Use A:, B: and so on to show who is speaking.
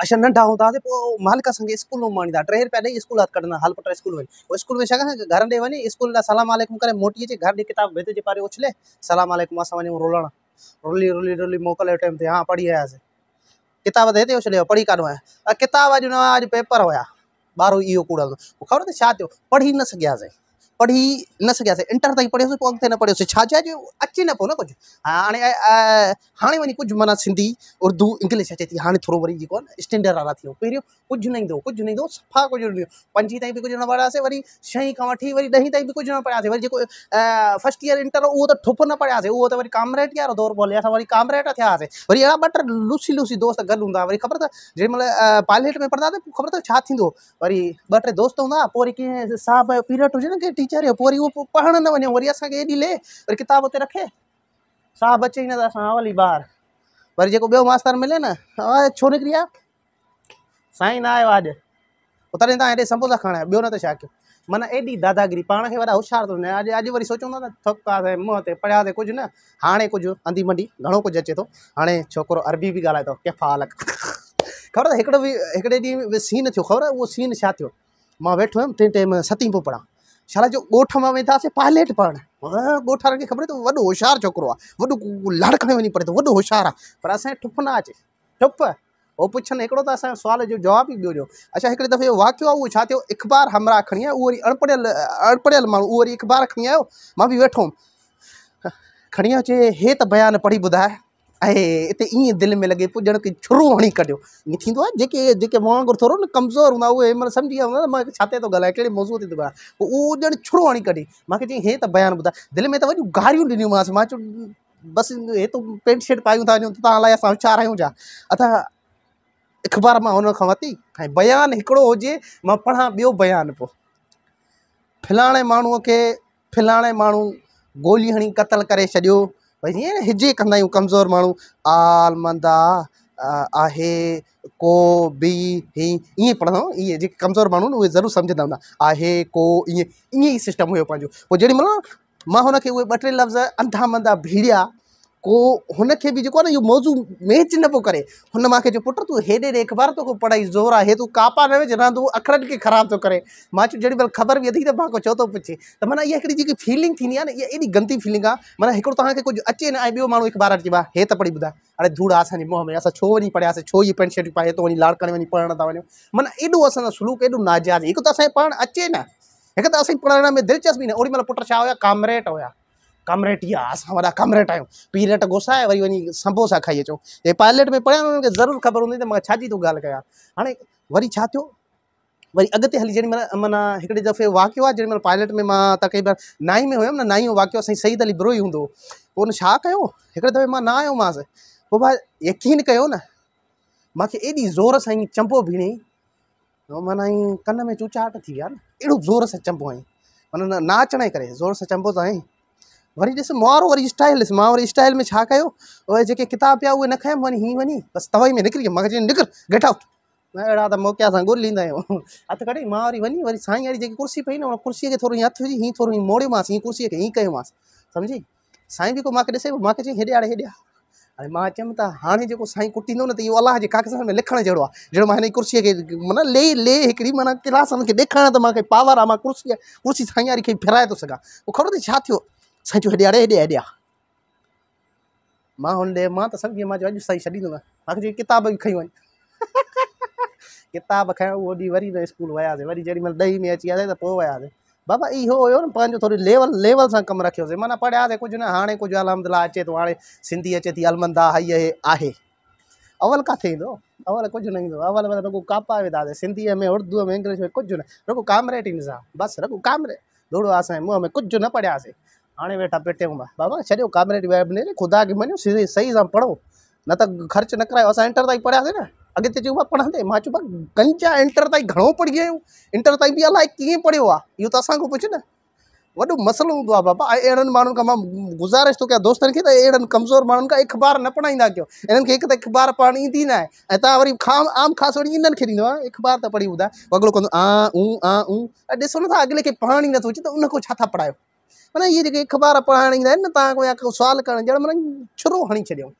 A: अच्छा नंढा हूंदा तो पोइ मालिक असांखे स्कूल में आणींदा टे रुपया ॾेई स्कूल हथ कड़ा हल पुट स्कूल वञ स्कूल में छा घर ॾे वही स्कूल लाइ सलाम आलेकुम कर मोटी अच्छे घर की किताब भेद के पारे उछले सलाम आलेकुम अस वञूं रोलण रोली रोली रोली मोकल टाइम से हाँ पढ़ी आयासीं किताब त हिते उछलियो पढ़ी कान हुआ किताब अज न हुआ अॼु पेपर हुया ॿार इहो कूड़ल ख़बर तो पढ़ी न सघियासीं पढ़ी न सघियासीं इंटर ताईं पढ़ियोसीं पोइ अॻिते न पढ़ियोसीं छा छाजे जो अचे न पियो न कुझु हा हाणे हाणे वञी माना सिंधी उर्दू इंग्लिश अचे थी हाणे थोरो वरी जेको आहे स्टैंडर्ड वारा थी वियो कुछ नहीं दो, कुछ नहीं दो, सफ़ा कुछ न ईंदो पंजी ताईं भी कुछ न पढ़ियासीं वरी छहीं का वठी वरी दही ताईं भी कुछ न पढ़ियासीं वरी जेको फस्ट ईयर इंटर वो तो ठुप न पढ़ियासीं वो तो वरी कामरेड यार दौर पियो हले असां वरी कामरेड थियासीं वरी अहिड़ा ॿ लूसी लूसी दोस्त गल हूंदा वरी ख़बर त जंहिंमहिल पायलट में पढ़ंदा त ख़बर अथव छा थींदो वरी ॿ दोस्त हूंदा पोइ वरी साहब पीरियड हुजे न कंहिं टीचर है पोरी वो पढ़ न वे वरी असा एडी ले वरी किताब हुते रखे साहब बचे ही ना त असां हवाली ॿार वरी जेको ॿियो मास्तर मिले ना न छो निकिरी आहे साईं न आयो आहे अॼु तॾहिं संबोसा खणा बो न त छा कयो माना एॾी दादागिरी पा के वॾा होशियार तो अज अज वो सोचों सोचूं था त थुकासीं मुंहं ते पढ़ियासीं न हाँ कुछ अंधी मंडी घड़ो कुछ अचे तो हाँ छोकरो अरबी भी ॻाल्हाए तो कैफा अलग ख़बर एक सीन थो ख़बर वो सीन छो थियो मां वेठो हुयुमि टिनि टाइम सतीं पियो शाला जो ॻोठ मां वेंदासीं पायलट पढ़ ॻोठार खे ख़बर तो वो होशियारु छोकिरो आहे वॾो लाड़ खणी वञी पढ़े थो वॾो होशियारु पर अस ठुप न अचे ठुप वो पुछन एक त असांजो सुवाल जो जवाबु ई ॿियो अच्छा एक दफ़े वाक्य वो आहे अख़बार हमरा खड़ी आया वो वरी अणपढ़ियल अणपढ़ियल मू वो वरी अख़बार खणी आयो मां बि वेठो हुउमि खणी आयो चए हे पढ़ी ॿुधाए ऐं हिते ईअं दिलि में लगे पियो ॼण छुरो हणी कढियो ईअं थींदो आहे जेके जेके मां वांगुरु कमज़ोर हूँ उहे मतलब समझी विया हूंदा त मां छा ते थो ॻाल्हायां कहिड़े मौज़ूअ छुरो हणी कढी मैं चयईं हे त बयानु ॿुधाए दिलि में त वॾियूं गारियूं ॾिनियूंमांसि मां चयो बसि हे तो पेंट शर्ट पायूं था वञूं तव्हां अलाए असां होशियारु आहियूं अख़बार मां हुन खां वरिती ऐं बयानु हिकिड़ो हुजे मां पढ़ां ॿियो मू पोइ फलाणे माण्हूअ गोली हणी कत्ल कर छॾियो भई ईअं न हिजे कंदा आहियूं कमज़ोर माण्हू आल मंदा आहे को बि ईअं ईअं जेके कमज़ोर माण्हू आहिनि उहे ज़रूरु सम्झंदा हूंदा आहे को ईअं ईअं ई सिस्टम हुयो पंहिंजो पोइ जेॾीमहिल महिल मां हुनखे उहे ॿ टे लफ़्ज़ अंधा मंदा भीड़िया को उनके भी जो आहे मौज़ू मैच न पो करे हुन पुट तू पुटु तूं हेॾे ॾे तो पढ़ाई ज़ोर आहे हे कापा न विझ न तूं अखरनि खे ख़राबु थो तो करे मां चयो जेॾी महिल ख़बर भी अथई त मां को चओ थो तो पुछे त माना इहा हिकिड़ी फीलिंग थी आहे न इहा गंदी फीलिंग आहे माना एक तक कुछ अचे ना बो मू माण्हू हिकु ॿार हे त पढ़ी ॿुधाए अरे धूड़ असांजे मुंहुं में असां छो वही पढ़ियासीं छो ये पेंट शर्ट पाए तो वही लाड़कण वञी पढ़ण था वञूं माना एॾो असांजो सलूक एॾो नाजाज़ हिकु त असांखे पढ़णु अचे ना हिकु त असांजी पढ़ण में दिलचस्पी न ओॾी मेल पुट छा हुया कामरेट कमरेटी विया असां वॾा कमरेट आहियूं पीरट गोसाए वरी वञी संबोसा खाई अचूं हे पायलट में पढ़ियां ज़रूरु ख़बर हूंदी हुई त मां छाजी थो ॻाल्हि कयां हाणे वरी छा थियो वरी अॻिते हली जेॾीमहिल माना हिकिड़े दफ़े वाक़ियो आहे जेॾीमहिल पायलट में मां तकरीबर नाई में हुयमि न नाई वाकियो असां सही त बुरो ई हूंदो पोइ हुन छा कयो हिकिड़े दफ़े मां न आयोमांसि पोइ बा यकीन कयो न मूंखे एॾी ज़ोर सां ई चंपो बीणे माना ई कन में चूचाट थी विया न ज़ोर सां चंबो आई माना ना अचण जे करे ज़ोर सां चंबो त आई वरी ॾिस मोर वरी स्टाइल ॾिस मां वरी स्टाइल में छा कयो ओए जेके किताब पिया उहे न खयमि वञी हीअं वञी बसि तवाई में निकिरी मगज चयो निकिर गेट आउट मां अहिड़ा त मौक़े सां ॻोल्हींदा आहियूं हथु कढी मां वरी वञी वरी साईं वारी जेकी कुर्सी पई न उन कुर्सीअ खे थोरो हीअं हथु विझी हीअं थोरो हीअं मोड़ियोमांसि हीअं कुर्सीअ खे हीअं कयोमांसि सम्झी साईं बि को मूंखे ॾिसे मूंखे चई हेॾे हाणे हेॾे हाणे मां चयमि त हाणे जेको साईं कुटींदो न त इहो अलाह जे कागज़ में लिखणु जहिड़ो आहे जहिड़ो मां हिन कुर्सीअ खे माना ले ले हिकिड़ी माना क्लास खे ॾेखारणु त मूंखे पावर आहे मां कुर्सीअ कुर्सी साईं वारी खे फिराए थो सघां पोइ ख़बर अथई छा थियो Sancho hadiah hadiah hadiah. Mahon de ma ta sabgi ma jaju sai shadi na. Mak je kitab bi khayun. किताब खयो वो दी वरी न स्कूल वियासीं वरी जेडी मल ॾहीं में अची आ वियासीं त पोइ वियासीं बाबा ई हो यो न पंहिंजो थोड़ी लेवल लेवल सा सां कमु रखियोसीं माना पढ़ियासीं कुछ न हाने कुछ अलहमदिल्ला अचे तो हाणे सिंधी अचे थी अलमंदा हई आहे अवल का थे दो अवल कुछ नहीं दो अवल मतलब को कापा वे विधासीं सिंधी में उर्दू में इंग्लिश में कुछ न रुगो कामरेटी निज़ाम बसि रुगो कामरे धोड़ो आसे मुंह में कुझु न से हाँ वेठा पेटे मां बाबा छॾियो काबरेट वाइब ने ख़ुदा खे मञो सही सही सां पढ़ो न तो ख़र्च न करायो असां इंटर ताईं पढ़ियासीं न अॻिते चयूं पिया पढ़ंदे मां चयो इंटर ताईं घणो पढ़ी आहियूं इंटर ताईं बि अलाए कीअं पढ़ियो आहे इहो त तो असांखां पुछ न वो मसलो हों आहे बाबा ऐं अहिड़नि गुज़ारिश थो कयां दोस्तनि खे कमज़ोर माण्हुनि का अख़बार न पढ़ाईंदा कयो इन खे हिकु अख़बार पढ़ इंदी ना आहे ऐं तव्हां खाम आम खास वरी इन अख़बार तो पढ़ी ॿुधाए वॻिड़ो कंदो आ ऊं आ ऊं ऐं ॾिसो नथा अॻिले खे पढ़ण ई नथो अचे त उनखां छा माना इहे जेके अख़बार पढ़ाइण ईंदा आहिनि न तव्हां खां या सुवाल करण जहिड़ा माना छुरो हणी छॾियऊं